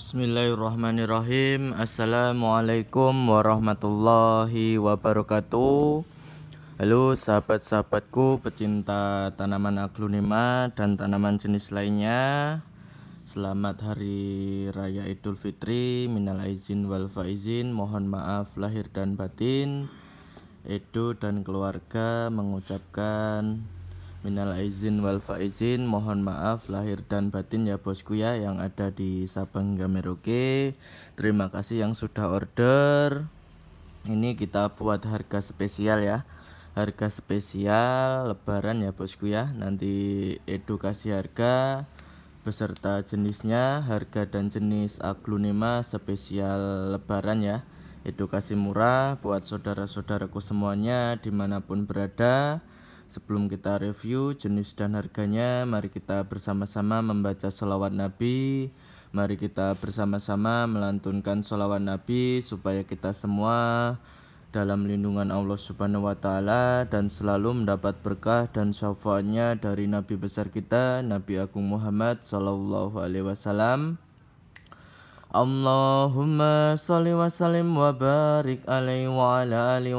Bismillahirrahmanirrahim Assalamualaikum warahmatullahi wabarakatuh Halo sahabat-sahabatku pecinta tanaman aglonema dan tanaman jenis lainnya Selamat Hari Raya Idul Fitri Minal Aizin wal Faizin Mohon maaf lahir dan batin Edo dan keluarga mengucapkan Minal izin wal faizin, mohon maaf lahir dan batin ya bosku ya yang ada di Sabang Merauke. Terima kasih yang sudah order. Ini kita buat harga spesial ya. Harga spesial lebaran ya bosku ya. Nanti edukasi harga beserta jenisnya, harga dan jenis aglonema spesial lebaran ya. Edukasi murah buat saudara-saudaraku semuanya dimanapun berada. Sebelum kita review jenis dan harganya, mari kita bersama-sama membaca sholawat Nabi. Mari kita bersama-sama melantunkan sholawat Nabi supaya kita semua dalam lindungan Allah Subhanahu wa taala dan selalu mendapat berkah dan syafaatnya dari nabi besar kita Nabi Agung Muhammad sallallahu alaihi wasallam. Allahumma shalli wa sallim wa barik alaihi wa ala alihi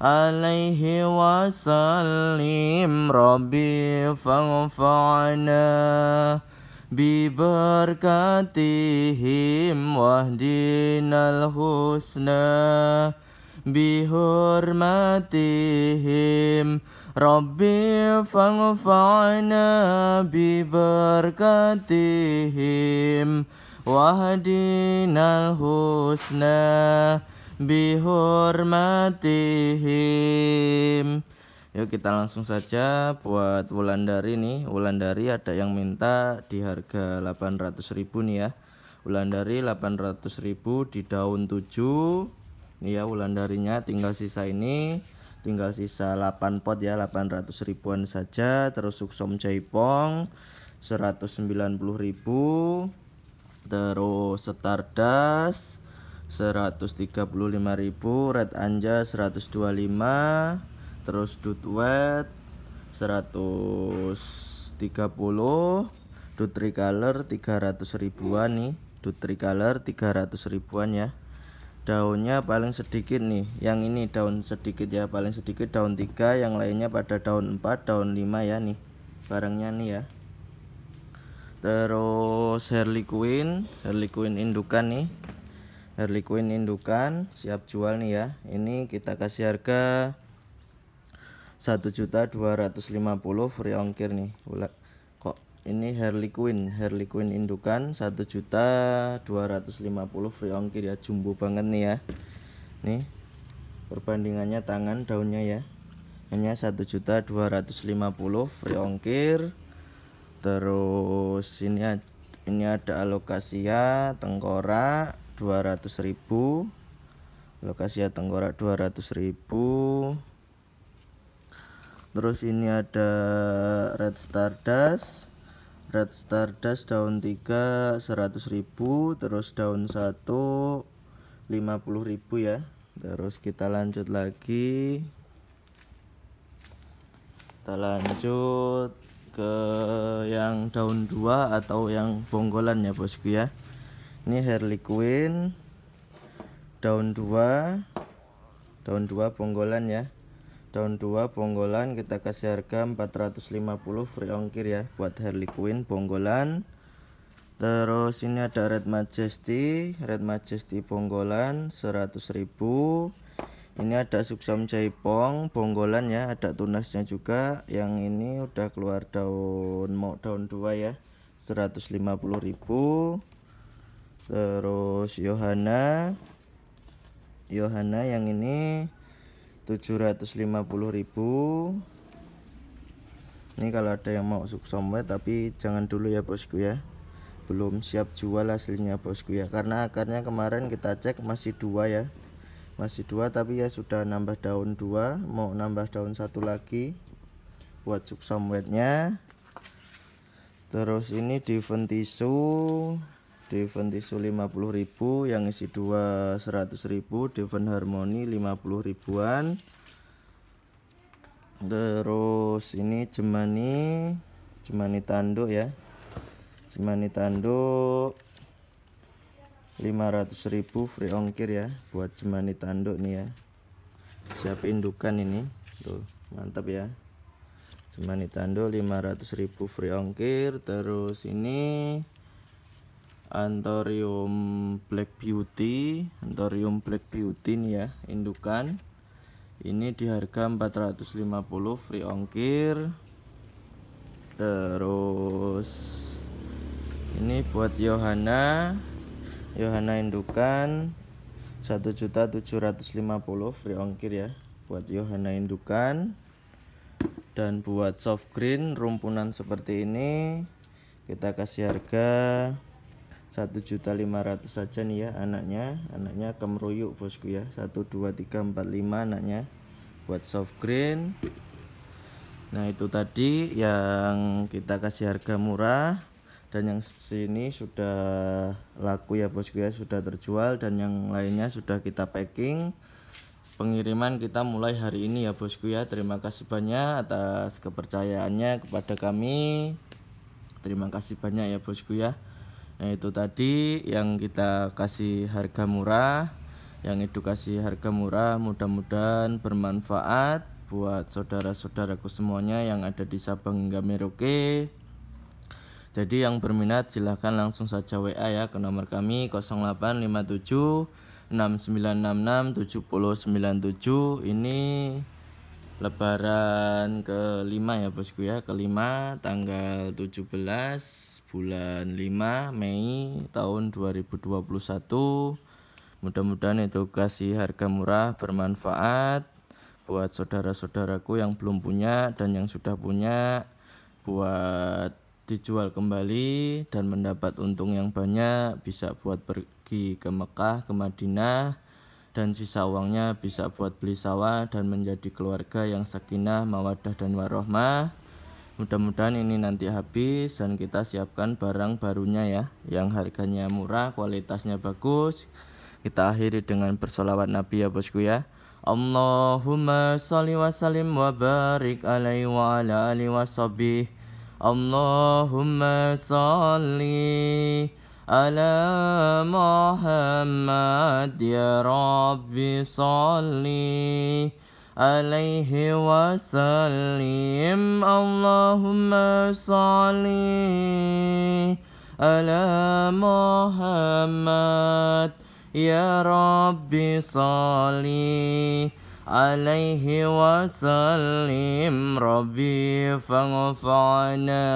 alaihi wasallim Rabbi fangfa'na biberkatihim wahdinal husna bihurmatihim Rabbi fangfa'na biberkatihim wahdinal husna bihormatihim Yuk kita langsung saja buat Wulandari nih Wulandari ada yang minta di harga 800 ribu nih ya Wulandari 800 ribu di daun 7 Nih ya Wulandarinya tinggal sisa ini Tinggal sisa 8 pot ya 800 ribuan saja Terus suksom jaipong 190.000 Terus setardas. 135.000 Red Anja 125 terus dut wet 130 Dut Tricolor 300 ribuan nih Dut Tricolor 300 ribuan ya daunnya paling sedikit nih yang ini daun sedikit ya paling sedikit daun 3 yang lainnya pada daun 4 daun 5 ya nih barangnya nih ya terus Harley Quinn Harley Quinn indukan nih Harley Quinn indukan siap jual nih ya ini kita kasih harga 1.250 free ongkir nih kok ini Harley Quinn Harley Quinn indukan 1.250 free ongkir ya jumbo banget nih ya nih perbandingannya tangan daunnya ya hanya 1.250 free ongkir terus ini ini ada alokasia ya, tengkorak 200.000 ya tengkorak 200.000 terus ini ada red stardust red stardust daun 3 100.000 terus daun 1 50.000 ya terus kita lanjut lagi kita lanjut ke yang daun 2 atau yang bonggolan ya bosku ya ini Harley Quinn daun 2 daun 2 ponggolan ya daun 2 ponggolan kita kasih harga 450 free ongkir ya buat Harley Quinn ponggolan terus ini ada Red Majesty Red Majesty ponggolan 100.000 ini ada suksam jaipong ponggolan ya ada tunasnya juga yang ini udah keluar daun mau daun 2 ya ribu terus Yohana Yohana yang ini ribu. ini kalau ada yang mau somewhere tapi jangan dulu ya bosku ya belum siap jual hasilnya bosku ya karena akarnya kemarin kita cek masih dua ya masih dua tapi ya sudah nambah daun dua mau nambah daun satu lagi buat somwetnya terus ini diventisu. Devon tisu 50.000 yang isi 2 100.000 Devon harmoni 50 ribuan terus ini jemani jemani tanduk ya jemani tanduk 500.000 free ongkir ya buat jemani tanduk nih ya siap indukan ini tuh mantap ya jemani tanduk 500.000 free ongkir terus ini Antorium Black Beauty Antorium Black Beauty ini ya indukan ini di harga 450 free ongkir terus ini buat Yohana Yohana indukan 1.750 free ongkir ya buat Yohana indukan dan buat soft green rumpunan seperti ini kita kasih harga satu juta lima ratus saja nih ya anaknya anaknya kemeruyuk bosku ya satu dua tiga empat lima anaknya buat soft green nah itu tadi yang kita kasih harga murah dan yang sini sudah laku ya bosku ya sudah terjual dan yang lainnya sudah kita packing pengiriman kita mulai hari ini ya bosku ya terima kasih banyak atas kepercayaannya kepada kami terima kasih banyak ya bosku ya Nah, itu tadi yang kita kasih harga murah, yang edukasi harga murah mudah-mudahan bermanfaat buat saudara-saudaraku semuanya yang ada di Sabang hingga Merauke. Jadi yang berminat silahkan langsung saja WA ya ke nomor kami 0857 6966 ini lebaran kelima ya bosku ya kelima tanggal 17 bulan 5 Mei tahun 2021 mudah-mudahan edukasi harga murah bermanfaat buat saudara-saudaraku yang belum punya dan yang sudah punya buat dijual kembali dan mendapat untung yang banyak bisa buat pergi ke Mekah, ke Madinah dan sisa uangnya bisa buat beli sawah dan menjadi keluarga yang sakinah, mawadah dan warohmah Mudah-mudahan ini nanti habis dan kita siapkan barang barunya ya yang harganya murah, kualitasnya bagus. Kita akhiri dengan bersolawat Nabi ya bosku ya. Allahumma salli wa sallim wa barik alaihi wa ala alihi wa sabih. Allahumma salli ala Muhammad ya Rabbi salli عليه وسلم اللهم صل على محمد يا رب صل عليه وسلم ربي فانفعنا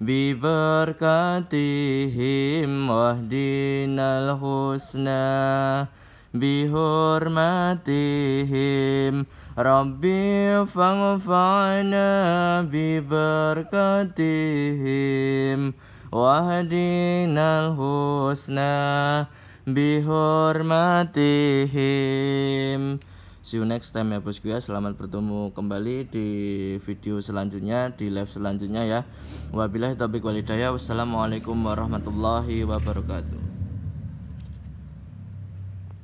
ببركاتهم واهدنا الحسنى bihormatihim Rabbi faghfana biberkatihim Wahdinal husna bihormatihim See you next time ya bosku ya Selamat bertemu kembali di video selanjutnya Di live selanjutnya ya Wabillahi taufiq walidaya Wassalamualaikum warahmatullahi wabarakatuh